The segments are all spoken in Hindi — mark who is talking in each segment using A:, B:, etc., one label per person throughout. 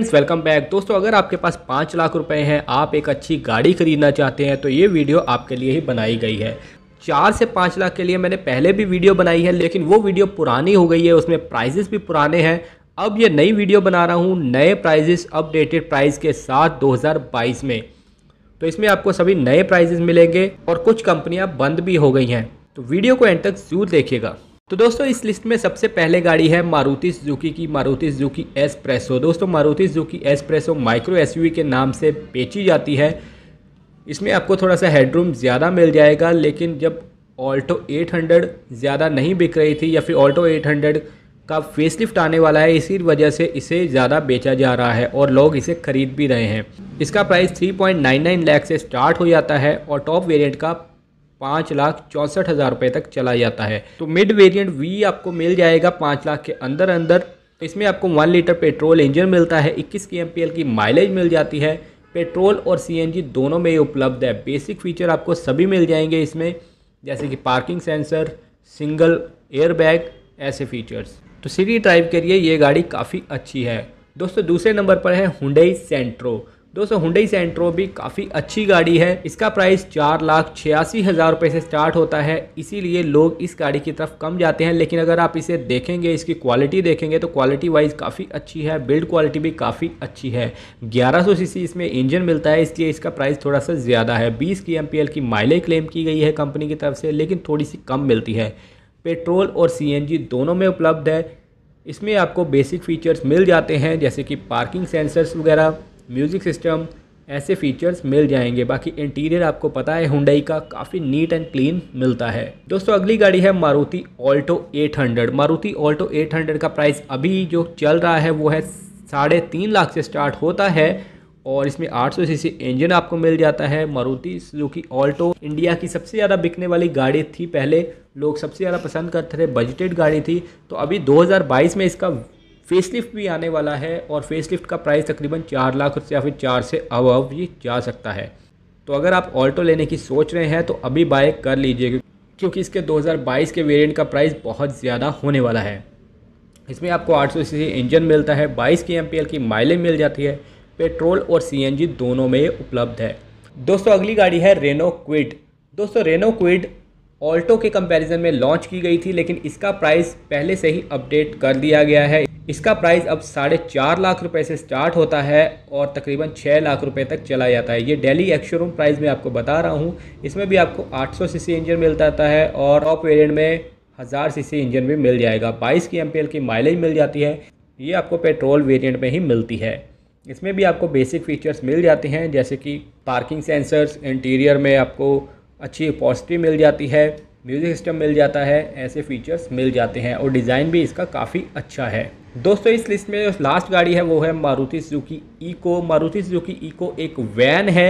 A: फ्रेंड्स वेलकम बैक दोस्तों अगर आपके पास पाँच लाख रुपए हैं आप एक अच्छी गाड़ी खरीदना चाहते हैं तो ये वीडियो आपके लिए ही बनाई गई है चार से पाँच लाख के लिए मैंने पहले भी वीडियो बनाई है लेकिन वो वीडियो पुरानी हो गई है उसमें प्राइजेस भी पुराने हैं अब ये नई वीडियो बना रहा हूँ नए प्राइजेस अपडेटेड प्राइस के साथ दो में तो इसमें आपको सभी नए प्राइजेस मिलेंगे और कुछ कंपनियाँ बंद भी हो गई हैं तो वीडियो को एंड तक जरूर देखिएगा तो दोस्तों इस लिस्ट में सबसे पहले गाड़ी है मारुति जुकी की मारुति एस एसप्रेसो दोस्तों Maruti S S Presso micro SUV के नाम से बेची जाती है इसमें आपको थोड़ा सा हेडरूम ज़्यादा मिल जाएगा लेकिन जब ऑल्टो 800 ज़्यादा नहीं बिक रही थी या फिर ऑल्टो 800 का फेसलिफ्ट आने वाला है इसी वजह से इसे ज़्यादा बेचा जा रहा है और लोग इसे ख़रीद भी रहे हैं इसका प्राइस 3.99 लाख से स्टार्ट हो जाता है और टॉप वेरिएंट का पाँच लाख चौंसठ हज़ार रुपये तक चला जाता है तो मिड वेरिएंट वी आपको मिल जाएगा पाँच लाख के अंदर अंदर तो इसमें आपको वन लीटर पेट्रोल इंजन मिलता है इक्कीस के एम की माइलेज मिल जाती है पेट्रोल और सी दोनों में उपलब्ध है बेसिक फीचर आपको सभी मिल जाएंगे इसमें जैसे कि पार्किंग सेंसर सिंगल एयरबैग ऐसे फीचर्स तो सिटी ड्राइव के लिए ये गाड़ी काफ़ी अच्छी है दोस्तों दूसरे नंबर पर है हुडई सेंट्रो दोस्तों हुडई सेंट्रो भी काफ़ी अच्छी गाड़ी है इसका प्राइस चार लाख छियासी हज़ार रुपये से स्टार्ट होता है इसीलिए लोग इस गाड़ी की तरफ कम जाते हैं लेकिन अगर आप इसे देखेंगे इसकी क्वालिटी देखेंगे तो क्वालिटी वाइज काफ़ी अच्छी है बिल्ड क्वालिटी भी काफ़ी अच्छी है 1100 सी इसमें इंजन मिलता है इसलिए इसका प्राइस थोड़ा सा ज़्यादा है बीस की एम की माइलेज क्लेम की गई है कंपनी की तरफ से लेकिन थोड़ी सी कम मिलती है पेट्रोल और सी दोनों में उपलब्ध है इसमें आपको बेसिक फीचर्स मिल जाते हैं जैसे कि पार्किंग सेंसर्स वगैरह म्यूज़िक सिस्टम ऐसे फीचर्स मिल जाएंगे बाकी इंटीरियर आपको पता है हुंडई का काफ़ी नीट एंड क्लीन मिलता है दोस्तों अगली गाड़ी है मारुति ऑल्टो 800 मारुति ऑल्टो 800 का प्राइस अभी जो चल रहा है वो है साढ़े तीन लाख से स्टार्ट होता है और इसमें 800 सीसी इंजन आपको मिल जाता है मारुति जो कि ऑल्टो इंडिया की सबसे ज़्यादा बिकने वाली गाड़ी थी पहले लोग सबसे ज़्यादा पसंद करते थे बजटेड गाड़ी थी तो अभी 2022 में इसका फेसलिफ्ट भी आने वाला है और फेसलिफ्ट का प्राइस तकरीबन चार लाख या फिर चार से अब ये जा सकता है तो अगर आप ऑल्टो लेने की सोच रहे हैं तो अभी बाय कर लीजिए क्योंकि इसके 2022 के वेरिएंट का प्राइस बहुत ज़्यादा होने वाला है इसमें आपको 800 सीसी इंजन मिलता है 22 के एम की माइलेज मिल जाती है पेट्रोल और सी दोनों में उपलब्ध है दोस्तों अगली गाड़ी है रेनो क्विड दोस्तों रेनो क्विड ऑल्टो के कंपैरिजन में लॉन्च की गई थी लेकिन इसका प्राइस पहले से ही अपडेट कर दिया गया है इसका प्राइस अब साढ़े चार लाख रुपए से स्टार्ट होता है और तकरीबन छः लाख रुपए तक चला जाता है ये डेली एक्शोरूम प्राइस में आपको बता रहा हूँ इसमें भी आपको 800 सीसी इंजन मिल जाता है और टॉप वेरियंट में हज़ार सीसी इंजन भी मिल जाएगा बाईस की एम की माइलेज मिल जाती है ये आपको पेट्रोल वेरियंट में ही मिलती है इसमें भी आपको बेसिक फीचर्स मिल जाते हैं जैसे कि पार्किंग सेंसर्स इंटीरियर में आपको अच्छी पॉजिटिव मिल जाती है म्यूज़िक सिस्टम मिल जाता है ऐसे फीचर्स मिल जाते हैं और डिज़ाइन भी इसका काफ़ी अच्छा है दोस्तों इस लिस्ट में जो लास्ट गाड़ी है वो है Maruti Suzuki Eeco Maruti Suzuki Eeco एक वैन है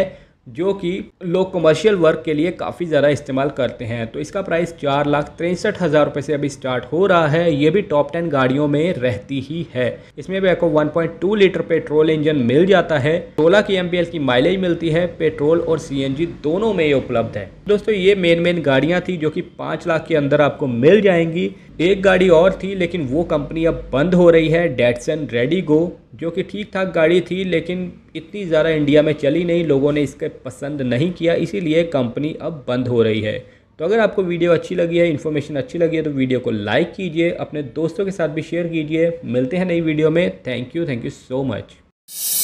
A: जो कि लोग कमर्शियल वर्क के लिए काफ़ी ज़्यादा इस्तेमाल करते हैं तो इसका प्राइस चार लाख तिरसठ हज़ार रुपये से अभी स्टार्ट हो रहा है ये भी टॉप टेन गाड़ियों में रहती ही है इसमें भी आपको 1.2 लीटर पेट्रोल इंजन मिल जाता है सोलह की एम की माइलेज मिलती है पेट्रोल और सी दोनों में ये उपलब्ध है दोस्तों ये मेन मेन गाड़ियाँ थी जो कि पाँच लाख के अंदर आपको मिल जाएंगी एक गाड़ी और थी लेकिन वो कंपनी अब बंद हो रही है डेटसन रेडी गो जो कि ठीक ठाक गाड़ी थी लेकिन इतनी ज़्यादा इंडिया में चली नहीं लोगों ने इसके पसंद नहीं किया इसीलिए कंपनी अब बंद हो रही है तो अगर आपको वीडियो अच्छी लगी है इन्फॉर्मेशन अच्छी लगी है तो वीडियो को लाइक कीजिए अपने दोस्तों के साथ भी शेयर कीजिए मिलते हैं नई वीडियो में thank you thank you so much